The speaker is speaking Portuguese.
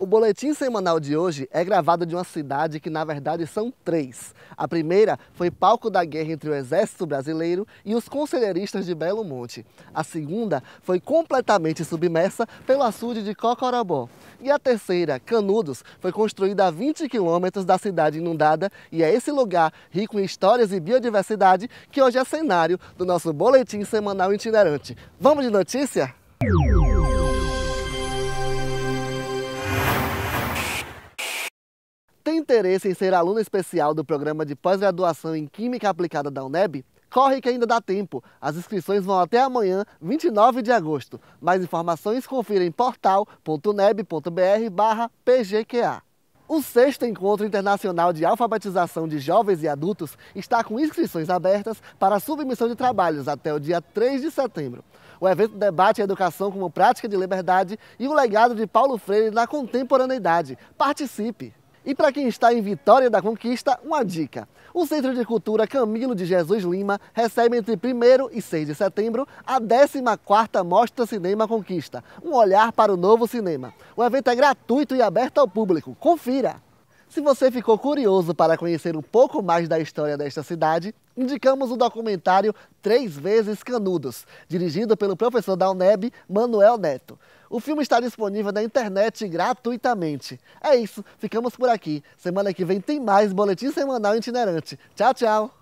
O boletim semanal de hoje é gravado de uma cidade que, na verdade, são três. A primeira foi palco da guerra entre o Exército Brasileiro e os conselheiristas de Belo Monte. A segunda foi completamente submersa pelo açude de Cocorobó. E a terceira, Canudos, foi construída a 20 quilômetros da cidade inundada e é esse lugar rico em histórias e biodiversidade que hoje é cenário do nosso boletim semanal itinerante. Vamos de notícia? interesse em ser aluno especial do programa de pós-graduação em Química Aplicada da UNEB, corre que ainda dá tempo. As inscrições vão até amanhã, 29 de agosto. Mais informações confira em portal.neb.br/pgqa. O sexto encontro internacional de alfabetização de jovens e adultos está com inscrições abertas para submissão de trabalhos até o dia 3 de setembro. O evento debate a educação como prática de liberdade e o legado de Paulo Freire na contemporaneidade. Participe! E para quem está em Vitória da Conquista, uma dica. O Centro de Cultura Camilo de Jesus Lima recebe entre 1 e 6 de setembro a 14ª Mostra Cinema Conquista, um olhar para o novo cinema. O evento é gratuito e aberto ao público. Confira! Se você ficou curioso para conhecer um pouco mais da história desta cidade, indicamos o documentário Três Vezes Canudos, dirigido pelo professor da UNEB, Manuel Neto. O filme está disponível na internet gratuitamente. É isso, ficamos por aqui. Semana que vem tem mais Boletim Semanal Itinerante. Tchau, tchau!